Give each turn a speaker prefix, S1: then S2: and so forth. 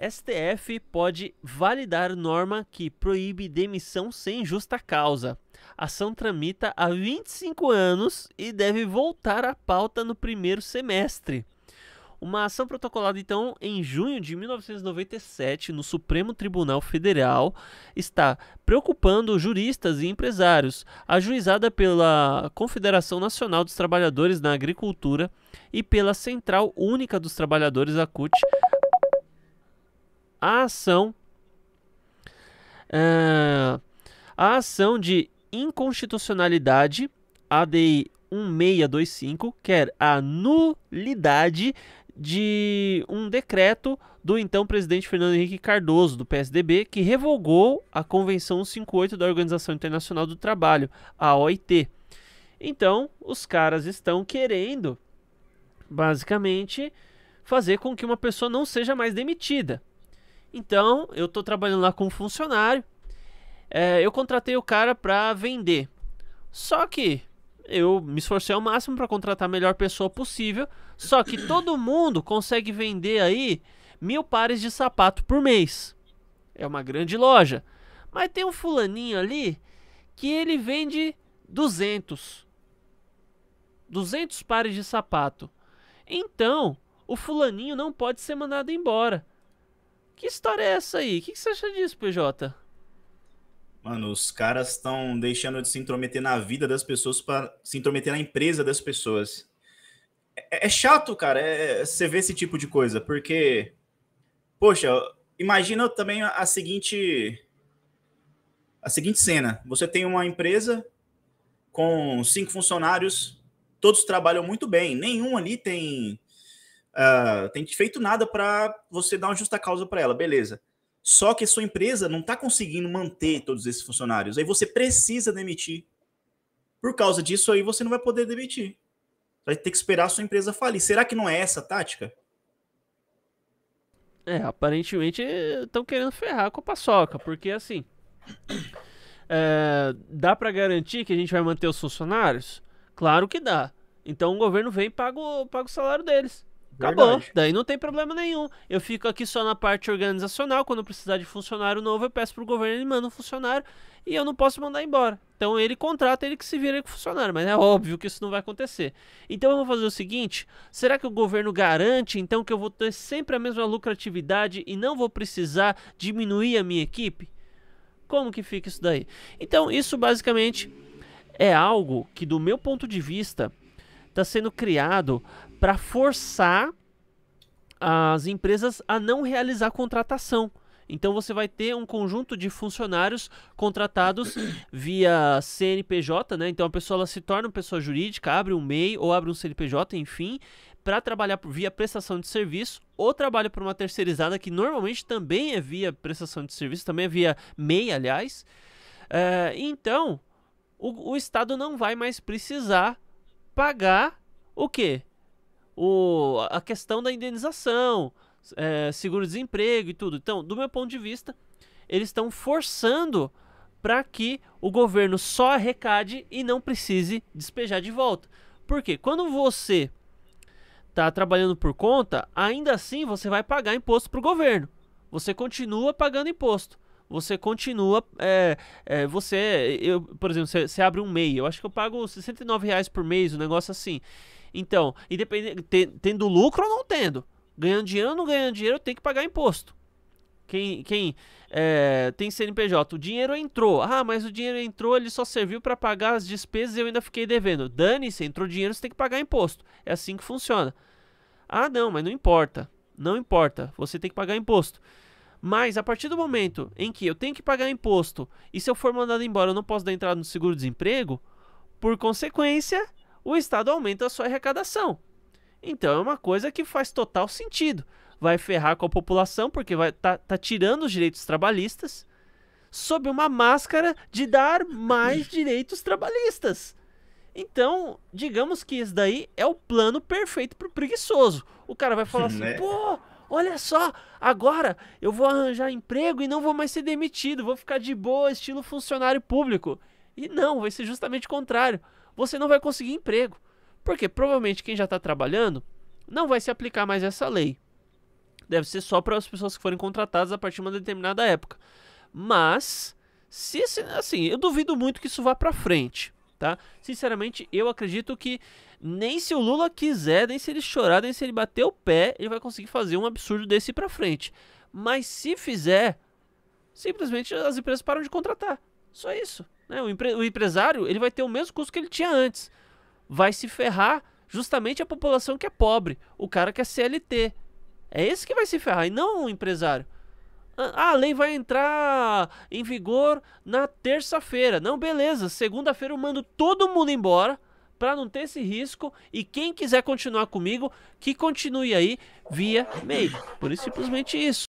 S1: STF pode validar norma que proíbe demissão sem justa causa. ação tramita há 25 anos e deve voltar à pauta no primeiro semestre. Uma ação protocolada então em junho de 1997 no Supremo Tribunal Federal está preocupando juristas e empresários, ajuizada pela Confederação Nacional dos Trabalhadores na Agricultura e pela Central Única dos Trabalhadores, a CUT, a ação uh, a ação de inconstitucionalidade ADI 1625, quer a nulidade de um decreto do então presidente Fernando Henrique Cardoso, do PSDB, que revogou a Convenção 158 da Organização Internacional do Trabalho, a OIT. Então, os caras estão querendo, basicamente, fazer com que uma pessoa não seja mais demitida. Então, eu tô trabalhando lá como funcionário. É, eu contratei o cara para vender. Só que eu me esforcei ao máximo para contratar a melhor pessoa possível. Só que todo mundo consegue vender aí mil pares de sapato por mês. É uma grande loja. Mas tem um fulaninho ali que ele vende 200. 200 pares de sapato. Então, o fulaninho não pode ser mandado embora. Que história é essa aí? O que, que você acha disso, PJ?
S2: Mano, os caras estão deixando de se intrometer na vida das pessoas para se intrometer na empresa das pessoas. É, é chato, cara, é, é você esse tipo de coisa, porque, poxa, imagina também a seguinte a seguinte cena: você tem uma empresa com cinco funcionários, todos trabalham muito bem, nenhum ali tem uh, tem feito nada para você dar uma justa causa para ela, beleza. Só que a sua empresa não está conseguindo manter todos esses funcionários. Aí você precisa demitir. Por causa disso, aí você não vai poder demitir. Vai ter que esperar a sua empresa falir. Será que não é essa a tática? É,
S1: aparentemente estão querendo ferrar com a paçoca, porque assim. É, dá para garantir que a gente vai manter os funcionários? Claro que dá. Então o governo vem e paga o, paga o salário deles. Acabou. Verdade. Daí não tem problema nenhum. Eu fico aqui só na parte organizacional. Quando precisar de funcionário novo, eu peço pro governo, ele manda um funcionário e eu não posso mandar embora. Então ele contrata ele que se vira com o funcionário, mas é óbvio que isso não vai acontecer. Então eu vou fazer o seguinte: será que o governo garante então que eu vou ter sempre a mesma lucratividade e não vou precisar diminuir a minha equipe? Como que fica isso daí? Então, isso basicamente é algo que, do meu ponto de vista, está sendo criado para forçar as empresas a não realizar contratação. Então você vai ter um conjunto de funcionários contratados via CNPJ, né? Então a pessoa se torna uma pessoa jurídica, abre um MEI ou abre um CNPJ, enfim, para trabalhar via prestação de serviço ou trabalha para uma terceirizada que normalmente também é via prestação de serviço, também é via MEI, aliás. É, então o, o Estado não vai mais precisar pagar o quê? o, a questão da indenização, é, seguro-desemprego e tudo. Então, do meu ponto de vista, eles estão forçando para que o governo só arrecade e não precise despejar de volta. Porque quando você está trabalhando por conta, ainda assim você vai pagar imposto para o governo. Você continua pagando imposto. Você continua. É, é, você. Eu, por exemplo, você, você abre um MEI. Eu acho que eu pago R$ reais por mês, um negócio assim. Então, independente, tendo lucro ou não tendo, ganhando dinheiro ou não ganhando dinheiro, eu tenho que pagar imposto. Quem, quem é, tem CNPJ, o dinheiro entrou. Ah, mas o dinheiro entrou, ele só serviu para pagar as despesas e eu ainda fiquei devendo. Dane-se, entrou dinheiro, você tem que pagar imposto. É assim que funciona. Ah, não, mas não importa. Não importa, você tem que pagar imposto. Mas a partir do momento em que eu tenho que pagar imposto e se eu for mandado embora eu não posso dar entrada no seguro-desemprego, por consequência, o Estado aumenta a sua arrecadação. Então é uma coisa que faz total sentido. Vai ferrar com a população porque vai tá, tá tirando os direitos trabalhistas sob uma máscara de dar mais direitos trabalhistas. Então, digamos que isso daí é o plano perfeito pro preguiçoso. O cara vai falar assim, né? pô, olha só, agora eu vou arranjar emprego e não vou mais ser demitido, vou ficar de boa, estilo funcionário público. E não, vai ser justamente o contrário. Você não vai conseguir emprego. Porque provavelmente quem já está trabalhando não vai se aplicar mais essa lei. Deve ser só para as pessoas que forem contratadas a partir de uma determinada época. Mas, se assim, eu duvido muito que isso vá para frente, tá? Sinceramente, eu acredito que nem se o Lula quiser, nem se ele chorar, nem se ele bater o pé, ele vai conseguir fazer um absurdo desse para frente. Mas se fizer, simplesmente as empresas param de contratar. Só isso. Né? O, empre o empresário ele vai ter o mesmo custo que ele tinha antes. Vai se ferrar justamente a população que é pobre, o cara que é CLT. É esse que vai se ferrar e não o empresário. Ah, a lei vai entrar em vigor na terça-feira. Não, beleza. Segunda-feira eu mando todo mundo embora para não ter esse risco. E quem quiser continuar comigo, que continue aí via MEI. Por isso, simplesmente isso.